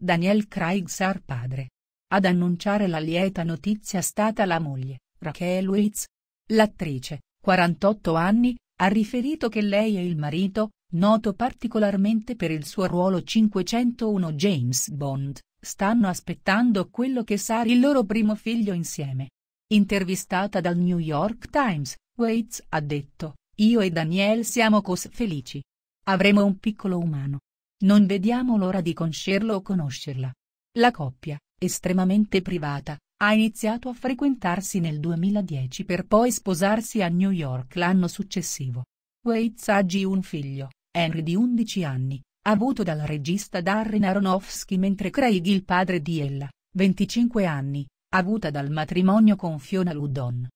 Daniel Craig Sar padre. Ad annunciare la lieta notizia è stata la moglie, Raquel Wiz. L'attrice, 48 anni, ha riferito che lei e il marito, noto particolarmente per il suo ruolo 501 James Bond, stanno aspettando quello che sarà il loro primo figlio insieme. Intervistata dal New York Times, Waits ha detto, io e Daniel siamo cos felici. Avremo un piccolo umano. Non vediamo l'ora di conoscerlo o conoscerla. La coppia, estremamente privata, ha iniziato a frequentarsi nel 2010 per poi sposarsi a New York l'anno successivo. Waits ha oggi un figlio, Henry di 11 anni, avuto dal regista Darren Aronofsky mentre Craig il padre di Ella, 25 anni, avuta dal matrimonio con Fiona Ludon,